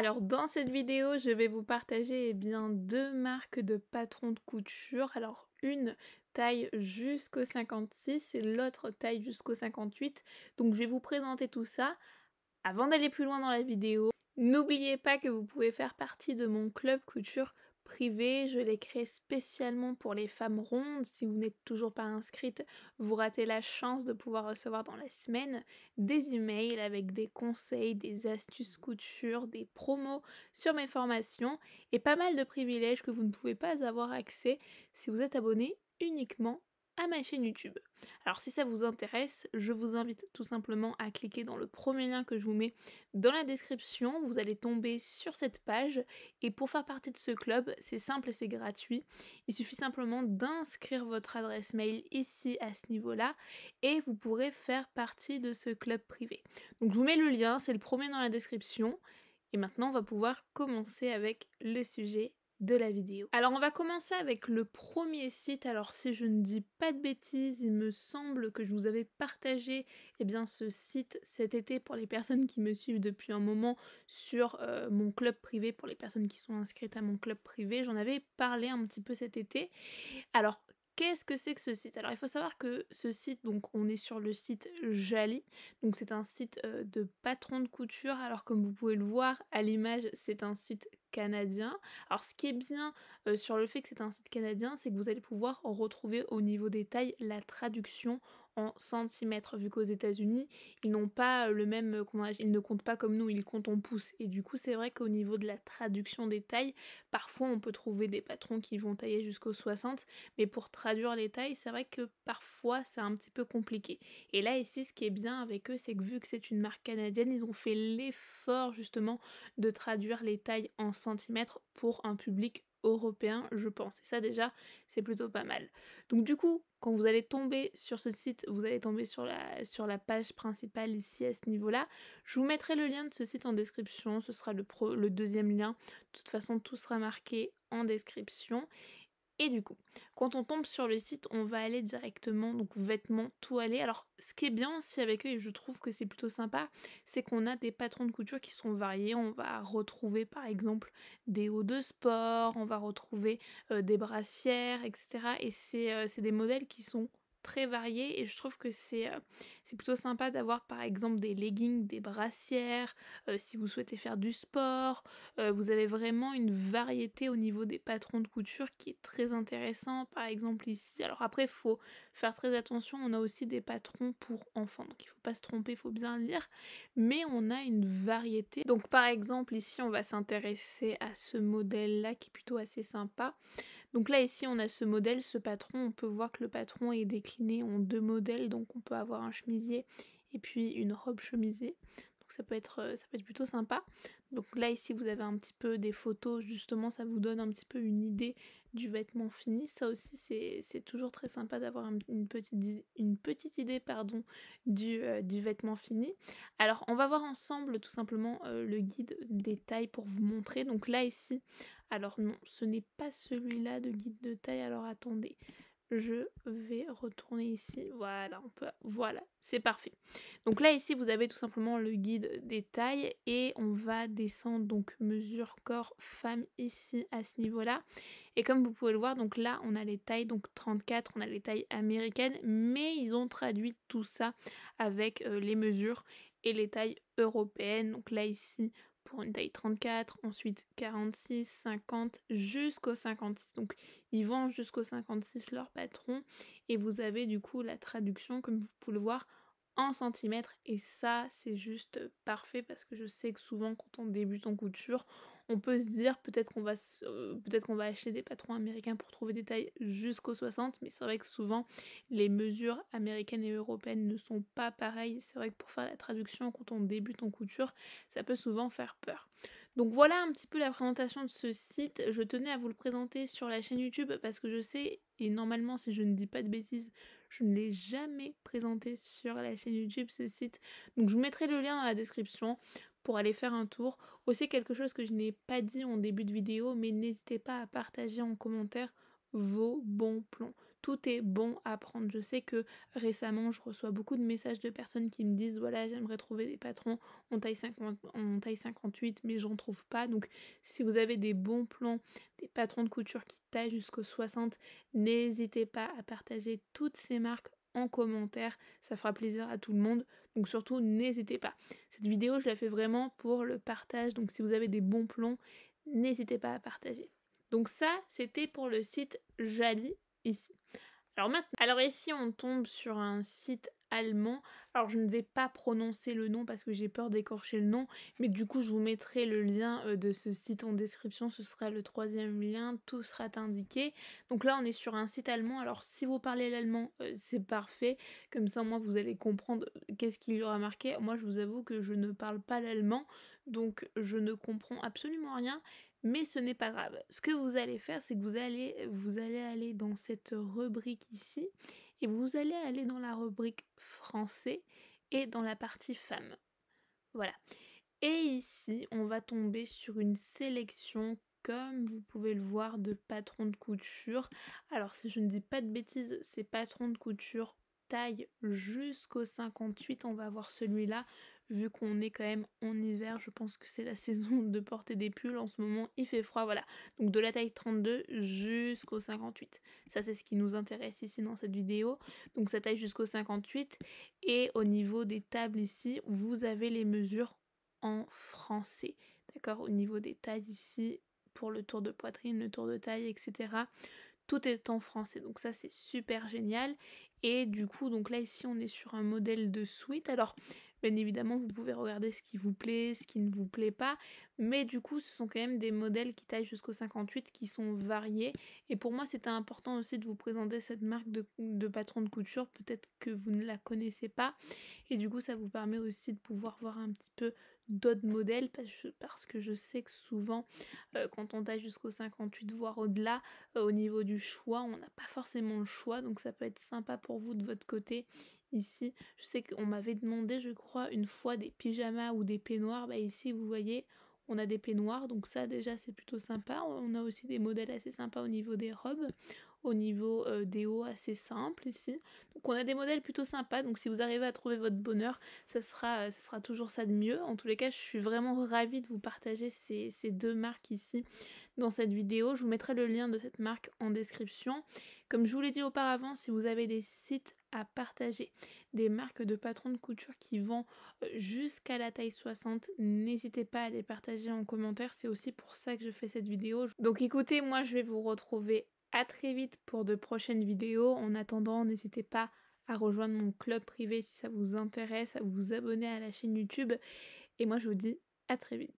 Alors dans cette vidéo, je vais vous partager eh bien, deux marques de patrons de couture. Alors une taille jusqu'au 56 et l'autre taille jusqu'au 58. Donc je vais vous présenter tout ça. Avant d'aller plus loin dans la vidéo, n'oubliez pas que vous pouvez faire partie de mon club couture privé Je l'ai créé spécialement pour les femmes rondes. Si vous n'êtes toujours pas inscrite, vous ratez la chance de pouvoir recevoir dans la semaine des emails avec des conseils, des astuces couture, des promos sur mes formations et pas mal de privilèges que vous ne pouvez pas avoir accès si vous êtes abonné uniquement ma chaîne YouTube. Alors si ça vous intéresse, je vous invite tout simplement à cliquer dans le premier lien que je vous mets dans la description. Vous allez tomber sur cette page et pour faire partie de ce club, c'est simple et c'est gratuit. Il suffit simplement d'inscrire votre adresse mail ici à ce niveau-là et vous pourrez faire partie de ce club privé. Donc je vous mets le lien, c'est le premier dans la description. Et maintenant, on va pouvoir commencer avec le sujet de la vidéo. Alors on va commencer avec le premier site. Alors si je ne dis pas de bêtises, il me semble que je vous avais partagé eh bien, ce site cet été pour les personnes qui me suivent depuis un moment sur euh, mon club privé, pour les personnes qui sont inscrites à mon club privé. J'en avais parlé un petit peu cet été. Alors Qu'est-ce que c'est que ce site Alors il faut savoir que ce site, donc on est sur le site Jali, donc c'est un site euh, de patron de couture. Alors comme vous pouvez le voir à l'image, c'est un site canadien. Alors ce qui est bien euh, sur le fait que c'est un site canadien, c'est que vous allez pouvoir retrouver au niveau des tailles la traduction centimètres, vu qu'aux États-Unis, ils n'ont pas euh, le même, euh, comment, ils ne comptent pas comme nous, ils comptent en pouces. Et du coup, c'est vrai qu'au niveau de la traduction des tailles, parfois on peut trouver des patrons qui vont tailler jusqu'aux 60, mais pour traduire les tailles, c'est vrai que parfois c'est un petit peu compliqué. Et là, ici, ce qui est bien avec eux, c'est que vu que c'est une marque canadienne, ils ont fait l'effort justement de traduire les tailles en centimètres pour un public européen, je pense. Et ça déjà, c'est plutôt pas mal. Donc du coup, quand vous allez tomber sur ce site, vous allez tomber sur la, sur la page principale ici à ce niveau-là. Je vous mettrai le lien de ce site en description, ce sera le, pro, le deuxième lien. De toute façon, tout sera marqué en description. Et du coup, quand on tombe sur le site, on va aller directement, donc vêtements, tout aller. Alors, ce qui est bien aussi avec eux, et je trouve que c'est plutôt sympa, c'est qu'on a des patrons de couture qui sont variés. On va retrouver par exemple des hauts de sport, on va retrouver euh, des brassières, etc. Et euh, c'est des modèles qui sont très variés et je trouve que c'est euh, c'est plutôt sympa d'avoir par exemple des leggings, des brassières, euh, si vous souhaitez faire du sport. Euh, vous avez vraiment une variété au niveau des patrons de couture qui est très intéressant. Par exemple ici, alors après, il faut faire très attention, on a aussi des patrons pour enfants, donc il ne faut pas se tromper, il faut bien le lire. Mais on a une variété. Donc par exemple ici, on va s'intéresser à ce modèle-là qui est plutôt assez sympa. Donc là ici, on a ce modèle, ce patron. On peut voir que le patron est décliné en deux modèles, donc on peut avoir un chemin et puis une robe chemisée. Donc ça peut être, euh, ça peut être plutôt sympa. Donc là ici vous avez un petit peu des photos, justement ça vous donne un petit peu une idée du vêtement fini. Ça aussi c'est toujours très sympa d'avoir une petite, une petite idée pardon, du, euh, du, vêtement fini. Alors on va voir ensemble tout simplement euh, le guide des tailles pour vous montrer. Donc là ici, alors non ce n'est pas celui-là de guide de taille, alors attendez je vais retourner ici. Voilà, on peut... voilà, c'est parfait. Donc là ici, vous avez tout simplement le guide des tailles et on va descendre donc mesure corps femme ici à ce niveau-là. Et comme vous pouvez le voir, donc là, on a les tailles donc 34, on a les tailles américaines, mais ils ont traduit tout ça avec euh, les mesures et les tailles européennes. Donc là ici, pour une taille 34, ensuite 46, 50 jusqu'au 56. Donc ils vendent jusqu'au 56 leur patron et vous avez du coup la traduction comme vous pouvez le voir 1 cm et ça c'est juste parfait parce que je sais que souvent quand on débute en couture on peut se dire peut-être qu'on va, euh, peut-être qu'on va acheter des patrons américains pour trouver des tailles jusqu'au 60 mais c'est vrai que souvent les mesures américaines et européennes ne sont pas pareilles c'est vrai que pour faire la traduction quand on débute en couture ça peut souvent faire peur donc voilà un petit peu la présentation de ce site je tenais à vous le présenter sur la chaîne YouTube parce que je sais et normalement si je ne dis pas de bêtises je ne l'ai jamais présenté sur la chaîne YouTube, ce site. Donc je vous mettrai le lien dans la description pour aller faire un tour. Aussi quelque chose que je n'ai pas dit en début de vidéo, mais n'hésitez pas à partager en commentaire vos bons plans tout est bon à prendre. Je sais que récemment, je reçois beaucoup de messages de personnes qui me disent voilà, j'aimerais trouver des patrons en taille, 50, taille 58, mais j'en trouve pas. Donc, si vous avez des bons plans, des patrons de couture qui taillent jusqu'au 60, n'hésitez pas à partager toutes ces marques en commentaire, ça fera plaisir à tout le monde. Donc surtout, n'hésitez pas. Cette vidéo, je la fais vraiment pour le partage. Donc si vous avez des bons plans, n'hésitez pas à partager. Donc ça, c'était pour le site Jali. Alors maintenant, alors ici on tombe sur un site allemand. Alors je ne vais pas prononcer le nom parce que j'ai peur d'écorcher le nom, mais du coup je vous mettrai le lien euh, de ce site en description, ce sera le troisième lien, tout sera indiqué. Donc là on est sur un site allemand, alors si vous parlez l'allemand euh, c'est parfait, comme ça moi vous allez comprendre euh, qu'est-ce qu'il y aura marqué. Moi je vous avoue que je ne parle pas l'allemand, donc je ne comprends absolument rien, mais ce n'est pas grave. Ce que vous allez faire, c'est que vous allez, vous allez aller dans cette rubrique ici et vous allez aller dans la rubrique français et dans la partie femme. Voilà. Et ici, on va tomber sur une sélection comme vous pouvez le voir de patrons de couture. Alors si je ne dis pas de bêtises, c'est patrons de couture taille jusqu'au 58. On va voir celui-là vu qu'on est quand même en hiver, je pense que c'est la saison de porter des pulls. En ce moment, il fait froid, voilà. Donc de la taille 32 jusqu'au 58. Ça, c'est ce qui nous intéresse ici dans cette vidéo. Donc ça taille jusqu'au 58. Et au niveau des tables ici, vous avez les mesures en français. D'accord Au niveau des tailles ici, pour le tour de poitrine, le tour de taille, etc. Tout est en français, donc ça c'est super génial. Et du coup, donc là ici on est sur un modèle de suite. Alors Bien évidemment, vous pouvez regarder ce qui vous plaît, ce qui ne vous plaît pas, mais du coup, ce sont quand même des modèles qui taillent jusqu'au 58 qui sont variés. Et pour moi, c'était important aussi de vous présenter cette marque de, patron de couture. Peut-être que vous ne la connaissez pas. Et du coup, ça vous permet aussi de pouvoir voir un petit peu d'autres modèles parce que je sais que souvent euh, quand on taille jusqu'au 58 voire au-delà euh, au niveau du choix on n'a pas forcément le choix donc ça peut être sympa pour vous de votre côté ici. Je sais qu'on m'avait demandé, je crois, une fois des pyjamas ou des peignoirs. Bah ici, vous voyez, on a des peignoirs, donc ça déjà c'est plutôt sympa. On a aussi des modèles assez sympas au niveau des robes, au niveau euh, des hauts assez simples ici. Donc on a des modèles plutôt sympas, donc si vous arrivez à trouver votre bonheur, ça sera, euh, ça sera toujours ça de mieux. En tous les cas, je suis vraiment ravie de vous partager ces, ces deux marques ici dans cette vidéo. Je vous mettrai le lien de cette marque en description. Comme je vous l'ai dit auparavant, si vous avez des sites à partager. Des marques de patrons de couture qui vont euh, jusqu'à la taille 60, n'hésitez pas à les partager en commentaire, c'est aussi pour ça que je fais cette vidéo. Donc écoutez, moi je vais vous retrouver à très vite pour de prochaines vidéos. En attendant, n'hésitez pas à rejoindre mon club privé si ça vous intéresse, à vous abonner à la chaîne YouTube. Et moi je vous dis à très vite.